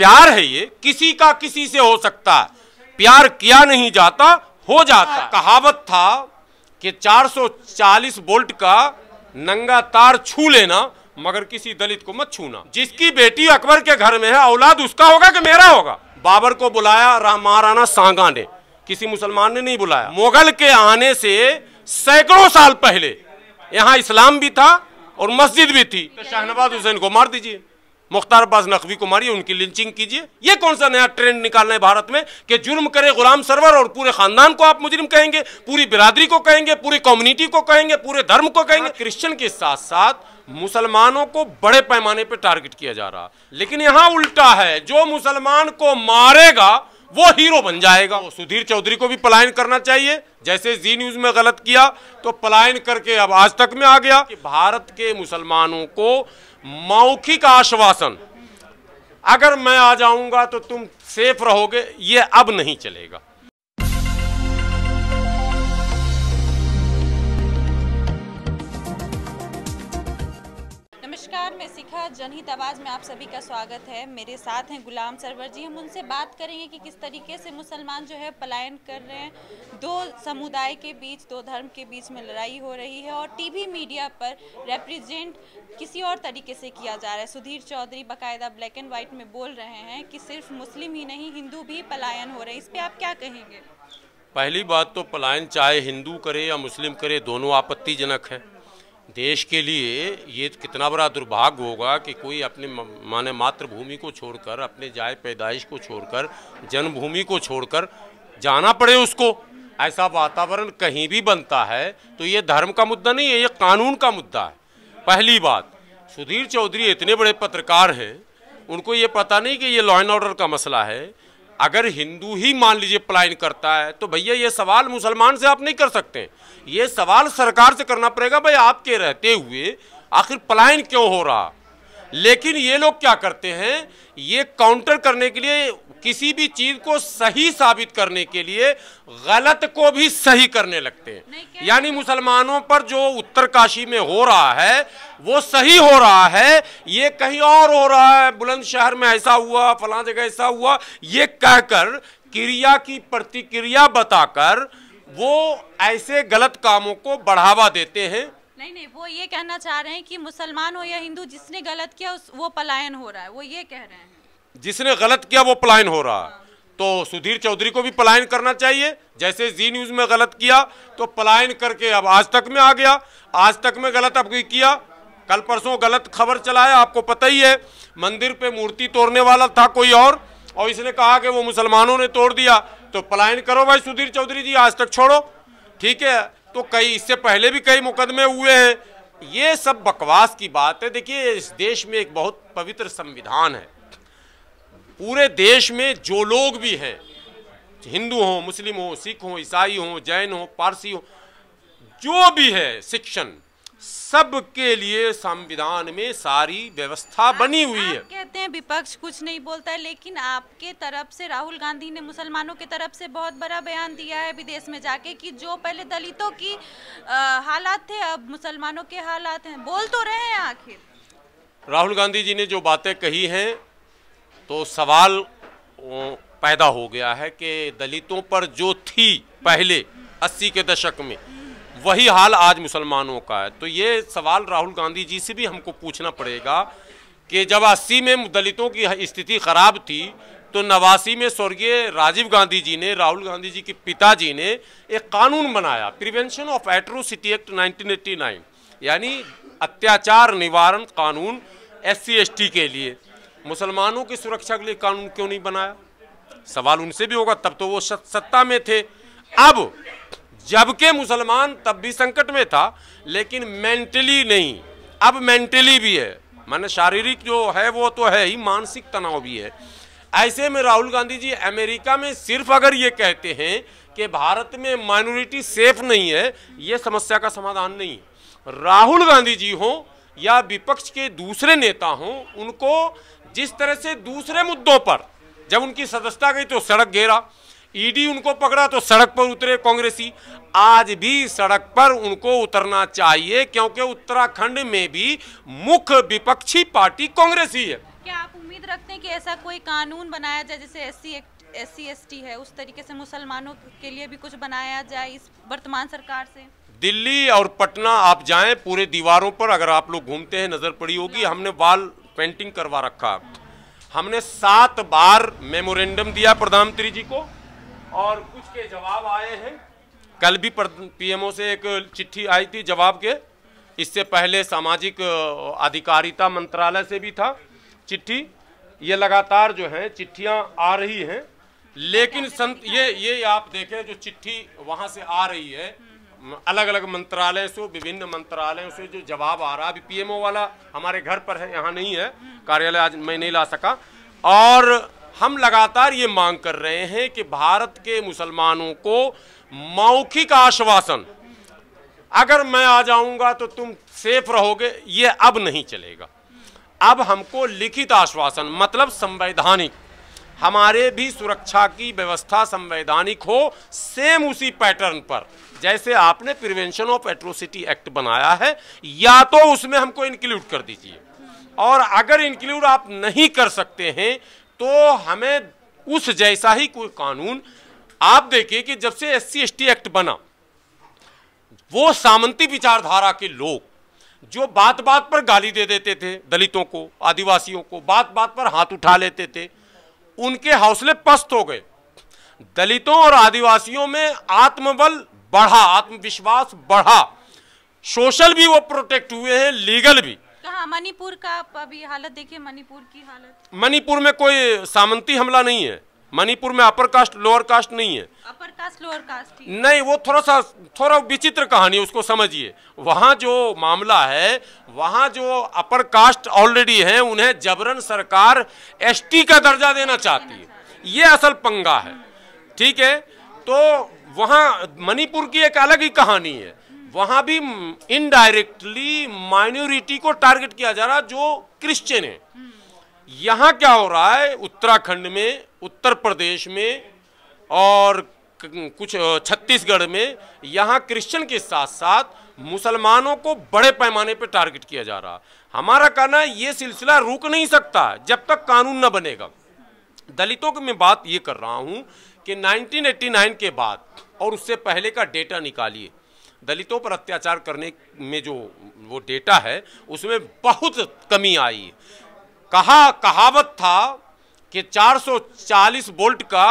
प्यार है ये किसी का किसी से हो सकता है प्यार किया नहीं जाता हो जाता कहावत था कि 440 वोल्ट का नंगा तार छू लेना मगर किसी दलित को मत छूना जिसकी बेटी अकबर के घर में है औलाद उसका होगा कि मेरा होगा बाबर को बुलाया राम महाराणा सांगा ने किसी मुसलमान ने नहीं बुलाया मुगल के आने से सैकड़ों साल पहले यहाँ इस्लाम भी था और मस्जिद भी थी तो शाहनवाज हुसैन को मार दीजिए मुख्तार अब्बास नकवी को मारिए उनकी लिंचिंग कीजिए ये कौन सा नया ट्रेंड निकालना है भारत में कि जुर्म करे गुलाम सरवर और पूरे खानदान को आप मुजरिम कहेंगे पूरी बिरादरी को कहेंगे पूरी कम्युनिटी को कहेंगे पूरे धर्म को कहेंगे क्रिश्चियन हाँ, के साथ साथ मुसलमानों को बड़े पैमाने पर टारगेट किया जा रहा लेकिन यहां उल्टा है जो मुसलमान को मारेगा वो हीरो बन जाएगा सुधीर चौधरी को भी पलायन करना चाहिए जैसे जी न्यूज में गलत किया तो पलायन करके अब आज तक में आ गया कि भारत के मुसलमानों को मौखिक आश्वासन अगर मैं आ जाऊंगा तो तुम सेफ रहोगे ये अब नहीं चलेगा शिखा जनहित आवाज़ में आप सभी का स्वागत है मेरे साथ हैं गुलाम सरवर जी हम उनसे बात करेंगे कि किस तरीके से मुसलमान जो है पलायन कर रहे हैं दो समुदाय के बीच दो धर्म के बीच में लड़ाई हो रही है और टीवी मीडिया पर रिप्रेजेंट किसी और तरीके से किया जा रहा है सुधीर चौधरी बाकायदा ब्लैक एंड वाइट में बोल रहे हैं कि सिर्फ मुस्लिम ही नहीं हिंदू भी पलायन हो रहे हैं इस पर आप क्या कहेंगे पहली बात तो पलायन चाहे हिंदू करे या मुस्लिम करे दोनों आपत्तिजनक है देश के लिए ये कितना बड़ा दुर्भाग्य होगा कि कोई अपने माने मातृभूमि को छोड़कर अपने जाए पैदाइश को छोड़कर जन्मभूमि को छोड़कर जाना पड़े उसको ऐसा वातावरण कहीं भी बनता है तो ये धर्म का मुद्दा नहीं है ये कानून का मुद्दा है पहली बात सुधीर चौधरी इतने बड़े पत्रकार हैं उनको ये पता नहीं कि ये लॉ एंड ऑर्डर का मसला है अगर हिंदू ही मान लीजिए पलायन करता है तो भैया ये सवाल मुसलमान से आप नहीं कर सकते ये सवाल सरकार से करना पड़ेगा भाई आपके रहते हुए आखिर पलायन क्यों हो रहा लेकिन ये लोग क्या करते हैं ये काउंटर करने के लिए किसी भी चीज को सही साबित करने के लिए गलत को भी सही करने लगते हैं यानी मुसलमानों पर जो उत्तर काशी में हो रहा है वो सही हो रहा है ये कहीं और हो रहा है बुलंदशहर में ऐसा हुआ फला जगह ऐसा हुआ ये कहकर क्रिया की प्रतिक्रिया बताकर वो ऐसे गलत कामों को बढ़ावा देते हैं नहीं नहीं वो ये कहना चाह रहे हैं कि मुसलमान हो या हिंदू जिसने गलत किया उस वो पलायन हो रहा है वो ये कह रहे हैं जिसने गलत किया वो पलायन हो रहा है तो सुधीर चौधरी को भी पलायन करना चाहिए जैसे जी न्यूज़ में गलत किया तो पलायन करके अब आज तक में आ गया आज तक में गलत अब किया कल परसों गलत खबर चलाया आपको पता ही है मंदिर पे मूर्ति तोड़ने वाला था कोई और और इसने कहा कि वो मुसलमानों ने तोड़ दिया तो पलायन करो भाई सुधीर चौधरी जी आज तक छोड़ो ठीक है तो कई इससे पहले भी कई मुकदमे हुए हैं ये सब बकवास की बात है देखिए इस देश में एक बहुत पवित्र संविधान है पूरे देश में जो लोग भी हैं हिंदू हों मुस्लिम हों सिख हों ईसाई हों जैन हों पारसी हों जो भी है शिक्षण सब के लिए संविधान में सारी व्यवस्था बनी हुई है कहते हैं विपक्ष कुछ नहीं बोलता है लेकिन आपके तरफ से राहुल गांधी ने मुसलमानों की तरफ से बहुत बड़ा बयान दिया है विदेश में जाके कि जो पहले दलितों की हालात थे अब मुसलमानों के हालात हैं बोल तो रहे हैं आखिर राहुल गांधी जी ने जो बातें कही हैं तो सवाल पैदा हो गया है कि दलितों पर जो थी पहले अस्सी के दशक में वही हाल आज मुसलमानों का है तो ये सवाल राहुल गांधी जी से भी हमको पूछना पड़ेगा कि जब अस्सी में दलितों की स्थिति खराब थी तो नवासी में स्वर्गीय राजीव गांधी जी ने राहुल गांधी जी के पिताजी ने एक कानून बनाया prevention of atrocity act nineteen यानी अत्याचार निवारण कानून एस सी के लिए मुसलमानों की सुरक्षा के लिए कानून क्यों नहीं बनाया सवाल उनसे भी होगा तब तो वो सत्ता में थे अब जबकि मुसलमान तब भी संकट में था लेकिन मेंटली नहीं अब मेंटली भी है माने शारीरिक जो है वो तो है ही मानसिक तनाव भी है ऐसे में राहुल गांधी जी अमेरिका में सिर्फ अगर ये कहते हैं कि भारत में माइनॉरिटी सेफ नहीं है ये समस्या का समाधान नहीं राहुल गांधी जी हों या विपक्ष के दूसरे नेता हों उनको जिस तरह से दूसरे मुद्दों पर जब उनकी सदस्यता गई तो सड़क घेरा ईडी e उनको पकड़ा तो सड़क पर उतरे कांग्रेसी आज भी सड़क पर उनको उतरना चाहिए क्योंकि उत्तराखंड में भी मुख्य विपक्षी पार्टी कांग्रेस ही है क्या आप उम्मीद रखते हैं कि ऐसा कोई कानून बनाया जाए जैसे S C S C S T है उस तरीके से मुसलमानों के लिए भी कुछ बनाया जाए इस वर्तमान सरकार से दिल्ली और पटना आप जाएं पूरे दीवारों पर अगर आप लोग घूमते हैं नजर पड़ी होगी हमने बाल पेंटिंग करवा रखा हमने सात बार मेमोरेंडम दिया प्रधानमंत्री जी को और कुछ के जवाब आए हैं कल भी पीएमओ से एक चिट्ठी आई थी जवाब के इससे पहले सामाजिक अधिकारिता मंत्रालय से भी था चिट्ठी ये लगातार जो है चिट्ठियां आ रही हैं लेकिन संत ये ये आप देखें जो चिट्ठी वहां से आ रही है अलग अलग मंत्रालय से विभिन्न मंत्रालयों से जो जवाब आ रहा अभी पीएमओ वाला हमारे घर पर है यहाँ नहीं है कार्यालय आज मैं नहीं ला सका और हम लगातार ये मांग कर रहे हैं कि भारत के मुसलमानों को मौखिक आश्वासन अगर मैं आ जाऊंगा तो तुम सेफ रहोगे ये अब नहीं चलेगा अब हमको लिखित आश्वासन मतलब संवैधानिक हमारे भी सुरक्षा की व्यवस्था संवैधानिक हो सेम उसी पैटर्न पर जैसे आपने प्रिवेंशन ऑफ एट्रोसिटी एक्ट बनाया है या तो उसमें हमको इंक्लूड कर दीजिए और अगर इंक्लूड आप नहीं कर सकते हैं तो हमें उस जैसा ही कोई कानून आप देखिए कि जब से एस सी एक्ट बना वो सामंती विचारधारा के लोग जो बात बात पर गाली दे देते थे दलितों को आदिवासियों को बात बात पर हाथ उठा लेते थे उनके हौसले पस्त हो गए दलितों और आदिवासियों में आत्मबल बढ़ा आत्मविश्वास बढ़ा सोशल भी वो प्रोटेक्ट हुए हैं लीगल भी कहा मणिपुर का अभी हालत देखिए मणिपुर की हालत मणिपुर में कोई सामंती हमला नहीं है मणिपुर में अपर कास्ट लोअर कास्ट नहीं है अपर कास्ट लोअर कास्ट नहीं वो थोड़ा सा थोड़ा विचित्र कहानी उसको समझिए वहाँ जो मामला है वहाँ जो अपर कास्ट ऑलरेडी है उन्हें जबरन सरकार एसटी का दर्जा देना चाहती है ये असल पंगा है ठीक है तो वहाँ मणिपुर की एक अलग ही कहानी है वहाँ भी इनडायरेक्टली माइनॉरिटी को टारगेट किया जा रहा जो क्रिश्चियन है यहाँ क्या हो रहा है उत्तराखंड में उत्तर प्रदेश में और कुछ छत्तीसगढ़ में यहाँ क्रिश्चियन के साथ साथ मुसलमानों को बड़े पैमाने पर टारगेट किया जा रहा हमारा कहना है ये सिलसिला रुक नहीं सकता जब तक कानून न बनेगा दलितों की मैं बात ये कर रहा हूँ कि 1989 के बाद और उससे पहले का डेटा निकालिए दलितों पर अत्याचार करने में जो वो डेटा है उसमें बहुत कमी आई कहा कहावत था कि 440 वोल्ट का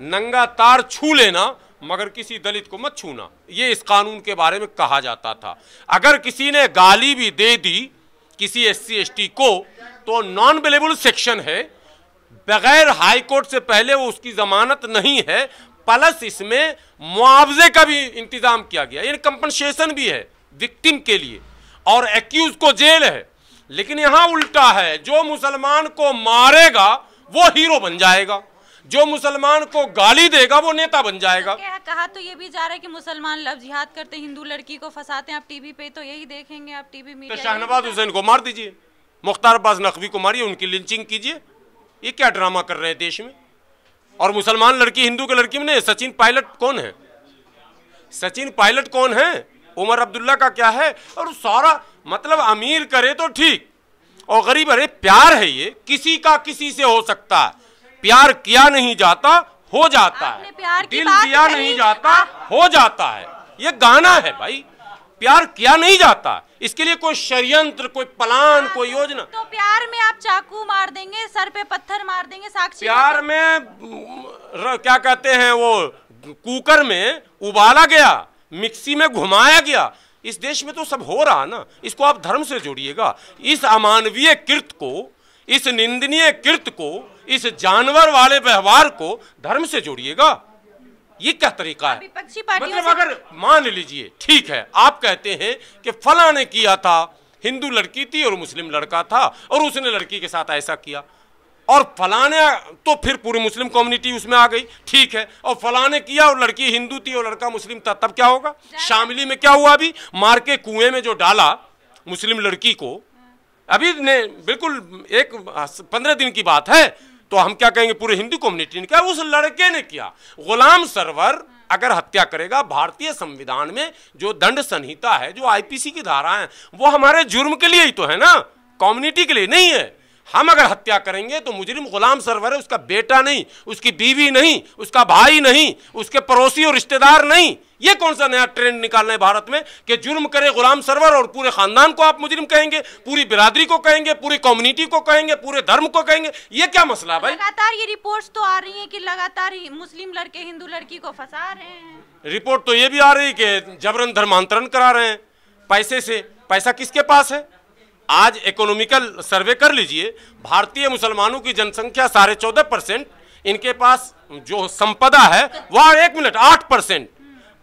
नंगा तार छू लेना मगर किसी दलित को मत छूना ये इस कानून के बारे में कहा जाता था अगर किसी ने गाली भी दे दी किसी एस सी को तो नॉन बेलेबल सेक्शन है बगैर हाईकोर्ट से पहले वो उसकी जमानत नहीं है प्लस इसमें मुआवजे का भी इंतजाम किया गया यानी कंपनसेशन भी है विक्टिम के लिए और एक्यूज को जेल है लेकिन यहां उल्टा है जो मुसलमान को मारेगा वो हीरो बन जाएगा जो मुसलमान को गाली देगा वो नेता बन जाएगा कहा तो ये भी जा रहा है कि मुसलमान लफ जिहाद करते हिंदू लड़की को फंसाते हैं आप टीवी पे तो यही देखेंगे आप टीवी में तो शाहनवाज हुसैन को मार दीजिए मुख्तार अब्बास नकवी को मारिए उनकी लिंचिंग कीजिए ये क्या ड्रामा कर रहे हैं देश में और मुसलमान लड़की हिंदू के लड़की में नहीं सचिन पायलट कौन है सचिन पायलट कौन है उमर अब्दुल्ला का क्या है और सारा मतलब अमीर करे तो ठीक और गरीब अरे प्यार है ये किसी का किसी से हो सकता है प्यार किया नहीं जाता हो जाता है दिल दिया नहीं जाता हो जाता है ये गाना है भाई प्यार किया नहीं जाता इसके लिए कोई षड्यंत्र कोई प्लान हाँ, कोई तो योजना तो प्यार में आप चाकू मार देंगे सर पे पत्थर मार देंगे साक्षी प्यार में क्या कहते हैं वो कुकर में उबाला गया मिक्सी में घुमाया गया इस देश में तो सब हो रहा ना इसको आप धर्म से जोड़िएगा इस अमानवीय कृत को इस निंदनीय कृत को इस जानवर वाले व्यवहार को धर्म से जोड़िएगा ये क्या तरीका है मतलब अगर मान लीजिए ठीक है आप कहते हैं कि फला ने किया था हिंदू लड़की थी और मुस्लिम लड़का था और उसने लड़की के साथ ऐसा किया और फलाने तो फिर पूरी मुस्लिम कम्युनिटी उसमें आ गई ठीक है और फलाने किया और लड़की हिंदू थी और लड़का मुस्लिम था तब क्या होगा शामिली में क्या हुआ अभी मार के कुएं में जो डाला मुस्लिम लड़की को अभी ने बिल्कुल एक पंद्रह दिन की बात है तो हम क्या कहेंगे पूरे हिंदू कम्युनिटी ने क्या उस लड़के ने किया गुलाम सरवर अगर हत्या करेगा भारतीय संविधान में जो दंड संहिता है जो आईपीसी की धारा है वो हमारे जुर्म के लिए ही तो है ना कम्युनिटी के लिए नहीं है हम अगर हत्या करेंगे तो मुजरिम गुलाम सरवर है उसका बेटा नहीं उसकी बीवी नहीं उसका भाई नहीं उसके पड़ोसी और रिश्तेदार नहीं ये कौन सा नया ट्रेंड निकालना है भारत में कि जुर्म करे गुलाम सरवर और पूरे खानदान को आप मुजरिम कहेंगे पूरी बिरादरी को कहेंगे पूरी कम्युनिटी को कहेंगे पूरे धर्म को कहेंगे ये क्या मसला भाई लगातार ये रिपोर्ट्स तो आ रही है कि लगातार मुस्लिम लड़के हिंदू लड़की को फंसा रहे हैं रिपोर्ट तो ये भी आ रही है कि जबरन धर्मांतरण करा रहे हैं पैसे से पैसा किसके पास है आज इकोनॉमिकल सर्वे कर लीजिए भारतीय मुसलमानों की जनसंख्या साढ़े चौदह परसेंट इनके पास जो संपदा है वह एक मिनट आठ परसेंट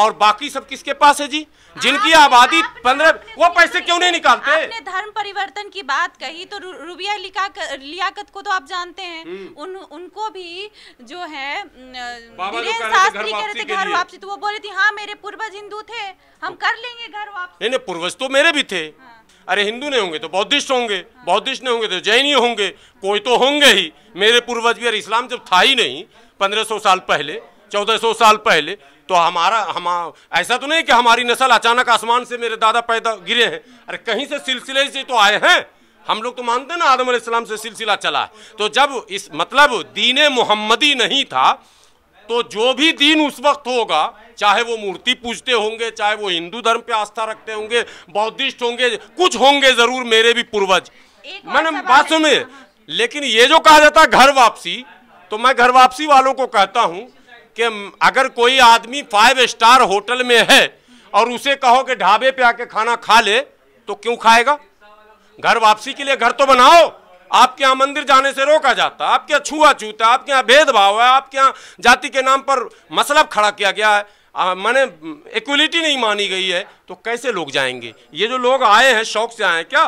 और बाकी सब किसके पास है जी जिनकी हाँ, आबादी हाँ, पंद्रह वो पैसे क्यों नहीं निकालते आपने धर्म परिवर्तन की बात कही तो रुबिया लिका लियाकत को तो आप जानते हैं हम्म। उन उनको भी जो है शास्त्री कह रहे थे घर वापसी तो वो बोले थी हाँ मेरे पूर्वज हिंदू थे हम कर लेंगे घर वापसी नहीं पूर्वज तो मेरे भी थे हाँ। अरे हिंदू नहीं होंगे तो बौद्धिस्ट होंगे बौद्धिस्ट नहीं होंगे तो जैन ही होंगे कोई तो होंगे ही मेरे पूर्वज भी अरे इस्लाम जब था ही नहीं पंद्रह सौ साल पहले चौदह सौ साल पहले तो हमारा हम ऐसा तो नहीं कि हमारी नस्ल अचानक आसमान से मेरे दादा पैदा गिरे हैं अरे कहीं से सिलसिले से तो आए हैं हम लोग तो मानते हैं ना आदम आदम से सिलसिला चला तो जब इस मतलब दीन मोहम्मदी नहीं था तो जो भी दीन उस वक्त होगा चाहे वो मूर्ति पूजते होंगे चाहे वो हिंदू धर्म पे आस्था रखते होंगे बौद्धिस्ट होंगे कुछ होंगे जरूर मेरे भी पूर्वज मैंने बात सुन लेकिन ये जो कहा जाता है घर वापसी तो मैं घर वापसी वालों को कहता हूँ कि अगर कोई आदमी फाइव स्टार होटल में है और उसे कहो कि ढाबे पे आके खाना खा ले तो क्यों खाएगा घर वापसी के लिए घर तो बनाओ आपके यहाँ मंदिर जाने से रोका जाता आपके यहाँ छुआ है आपके यहाँ भेदभाव है आपके यहाँ जाति के नाम पर मसलब खड़ा किया गया है मैंने इक्वलिटी नहीं मानी गई है तो कैसे लोग जाएंगे ये जो लोग आए हैं शौक से आए हैं क्या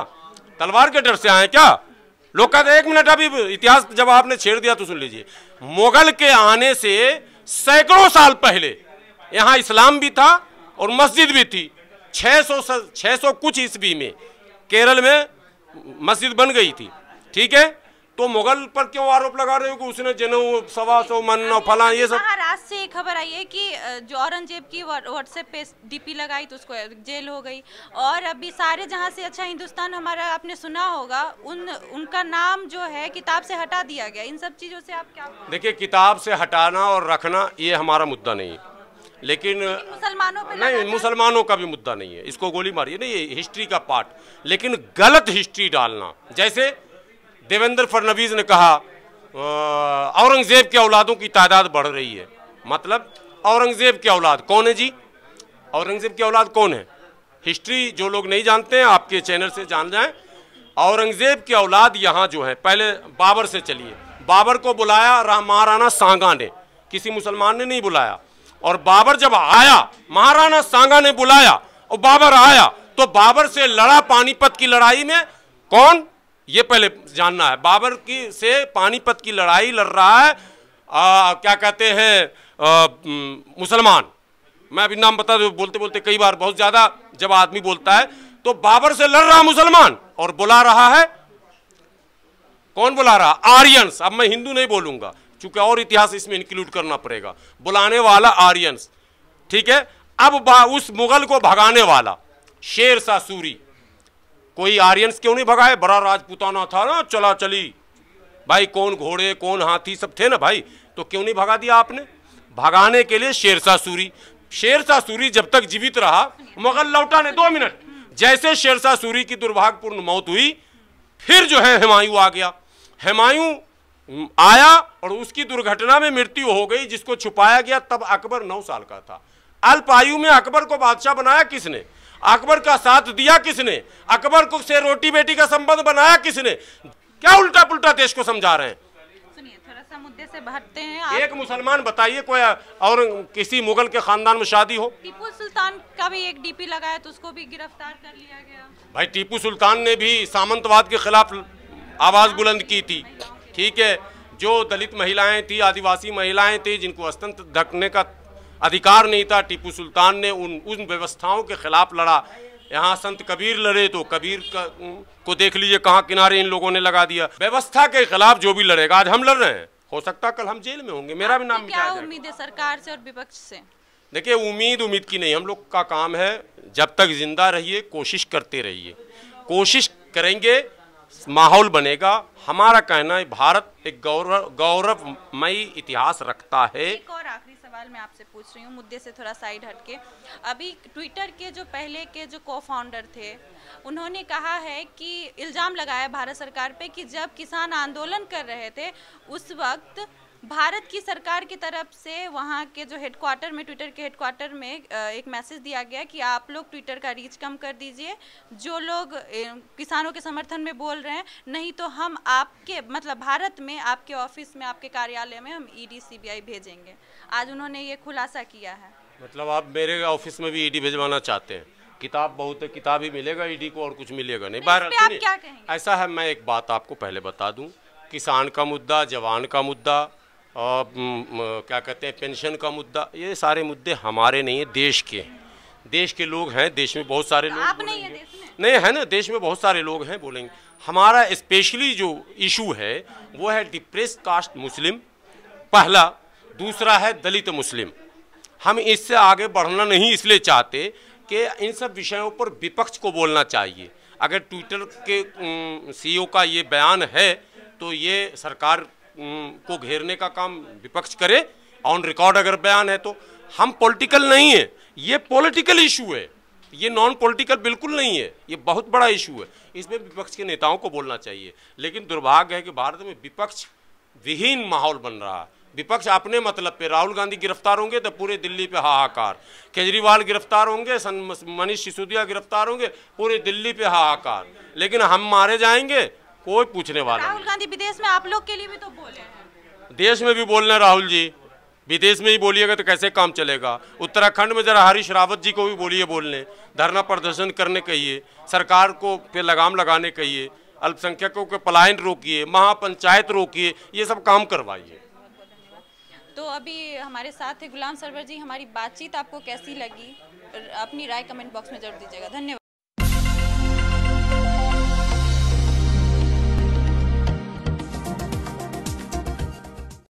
तलवार के डर से आए हैं क्या लोग कहते एक मिनट अभी इतिहास जब आपने छेड़ दिया तो सुन लीजिए मुगल के आने से सैकड़ों साल पहले यहाँ इस्लाम भी था और मस्जिद भी थी 600 600 कुछ ईस्वी में केरल में मस्जिद बन गई थी ठीक है तो मुगल पर क्यों आरोप लगा रहे हो कि उसने जनेऊ सवा सौ मन फला ये सब आज से खबर आई है कि जो औरंगजेब की व्हाट्सएप पे डीपी लगाई तो उसको जेल हो गई और अभी सारे जहां से अच्छा हिंदुस्तान हमारा आपने सुना होगा उन उनका नाम जो है किताब से हटा दिया गया इन सब चीज़ों से आप क्या देखिए किताब से हटाना और रखना ये हमारा मुद्दा नहीं है लेकिन मुसलमानों पे नहीं मुसलमानों का भी मुद्दा नहीं है इसको गोली मारिए नहीं ये हिस्ट्री का पार्ट लेकिन गलत हिस्ट्री डालना जैसे देवेंद्र फडनवीस ने कहा औरंगज़ेब के औलादों की तादाद बढ़ रही है मतलब औरंगज़ेब के औलाद कौन है जी औरंगज़ेब की औलाद कौन है हिस्ट्री जो लोग नहीं जानते हैं आपके चैनल से जान जाएं औरंगज़ेब के औलाद यहाँ जो है पहले बाबर से चलिए बाबर को बुलाया महाराणा सांगा ने किसी मुसलमान ने नहीं बुलाया और बाबर जब आया महाराणा सांगा ने बुलाया और बाबर आया तो बाबर से लड़ा पानीपत की लड़ाई में कौन ये पहले जानना है बाबर की से पानीपत की लड़ाई लड़ रहा है आ, क्या कहते हैं मुसलमान मैं अभी नाम बता दू बोलते बोलते कई बार बहुत ज़्यादा जब आदमी बोलता है तो बाबर से लड़ रहा मुसलमान और बुला रहा है कौन बुला रहा आर्यंस अब मैं हिंदू नहीं बोलूंगा चूंकि और इतिहास इसमें इंक्लूड करना पड़ेगा बुलाने वाला आर्यंस ठीक है अब उस मुगल को भगाने वाला शेर शाह सूरी कोई आर्यंस क्यों नहीं भगाए बड़ा राजपूताना था ना चला चली भाई कौन घोड़े कौन हाथी सब थे ना भाई तो क्यों नहीं भगा दिया आपने भगाने के लिए शेरशाह सूरी शेरशाह सूरी जब तक जीवित रहा मगर लौटा ने दो मिनट जैसे शेरशाह सूरी की दुर्भाग्यपूर्ण मौत हुई फिर जो है हुमायूं आ गया हुमायूं आया और उसकी दुर्घटना में मृत्यु हो गई जिसको छुपाया गया तब अकबर नौ साल का था अल्प आयु में अकबर को बादशाह बनाया किसने अकबर का साथ दिया किसने अकबर को से रोटी बेटी का संबंध बनाया किसने क्या उल्टा पुल्टा देश को समझा रहे हैं मुद्दे से हैं एक मुसलमान बताइए कोई और किसी मुगल के खानदान में शादी हो टीपू सुल्तान का भी एक डीपी लगाया तो उसको भी गिरफ्तार कर लिया गया भाई टीपू सुल्तान ने भी सामंतवाद के खिलाफ आवाज बुलंद की थी ठीक है जो दलित महिलाएं थी आदिवासी महिलाएं थी जिनको अस्तंत ढकने का अधिकार नहीं था टीपू सुल्तान ने उन उन व्यवस्थाओं के खिलाफ लड़ा यहाँ संत कबीर लड़े तो कबीर का, को देख लीजिए कहाँ किनारे इन लोगों ने लगा दिया व्यवस्था के खिलाफ जो भी लड़ेगा आज हम लड़ रहे हैं हो सकता कल हम जेल में होंगे मेरा भी नाम क्या उम्मीद है सरकार से और विपक्ष से देखिए उम्मीद उम्मीद की नहीं हम लोग का काम है जब तक जिंदा रहिए कोशिश करते रहिए कोशिश करेंगे माहौल बनेगा हमारा कहना है भारत एक गौरव गौरवमयी इतिहास रखता है एक और आखिरी सवाल मैं आपसे पूछ रही हूँ मुद्दे से थोड़ा साइड हटके अभी ट्विटर के जो पहले के जो को फाउंडर थे उन्होंने कहा है कि इल्ज़ाम लगाया भारत सरकार पे कि जब किसान आंदोलन कर रहे थे उस वक्त भारत की सरकार की तरफ से वहाँ के जो हेडक्वार्टर में ट्विटर के हेडक्वार्टर में एक मैसेज दिया गया कि आप लोग ट्विटर का रीच कम कर दीजिए जो लोग किसानों के समर्थन में बोल रहे हैं नहीं तो हम आपके मतलब भारत में आपके ऑफिस में आपके कार्यालय में हम ईडी e सीबीआई भेजेंगे आज उन्होंने ये खुलासा किया है मतलब आप मेरे ऑफिस में भी ईडी e भेजवाना चाहते हैं किताब बहुत है किताब ही मिलेगा ईडी e को और कुछ मिलेगा नहीं बाहर ऐसा है मैं एक बात आपको पहले बता दूं किसान का मुद्दा जवान का मुद्दा और क्या कहते हैं पेंशन का मुद्दा ये सारे मुद्दे हमारे नहीं हैं देश के देश के लोग हैं देश में बहुत सारे लोग नहीं है, नहीं है ना देश में बहुत सारे लोग हैं बोलेंगे हमारा स्पेशली जो इशू है वो है डिप्रेस कास्ट मुस्लिम पहला दूसरा है दलित मुस्लिम हम इससे आगे बढ़ना नहीं इसलिए चाहते कि इन सब विषयों पर विपक्ष को बोलना चाहिए अगर ट्विटर के सीईओ e का ये बयान है तो ये सरकार को घेरने का काम विपक्ष करे ऑन रिकॉर्ड अगर बयान है तो हम पॉलिटिकल नहीं है ये पॉलिटिकल इशू है ये नॉन पॉलिटिकल बिल्कुल नहीं है ये बहुत बड़ा इशू है इसमें विपक्ष के नेताओं को बोलना चाहिए लेकिन दुर्भाग्य है कि भारत में विपक्ष विहीन माहौल बन रहा है विपक्ष अपने मतलब पे राहुल गांधी गिरफ्तार होंगे तो पूरे दिल्ली पे हाहाकार केजरीवाल गिरफ्तार होंगे मनीष सिसोदिया गिरफ्तार होंगे पूरे दिल्ली पे हाहाकार लेकिन हम मारे जाएंगे कोई पूछने वाला राहुल गांधी विदेश में आप लोग के लिए भी तो बोले हैं देश में भी बोलना राहुल जी विदेश में ही बोलिएगा तो कैसे काम चलेगा उत्तराखंड में जरा हरीश रावत जी को भी बोलिए बोलने धरना प्रदर्शन करने कहिए सरकार को पे लगाम लगाने कहिए अल्पसंख्यकों के पलायन रोकिए महापंचायत रोकिए ये सब काम करवाइए तो अभी हमारे साथ गुलाम सरवर जी हमारी बातचीत आपको कैसी लगी अपनी राय कमेंट बॉक्स में जरूर दीजिएगा धन्यवाद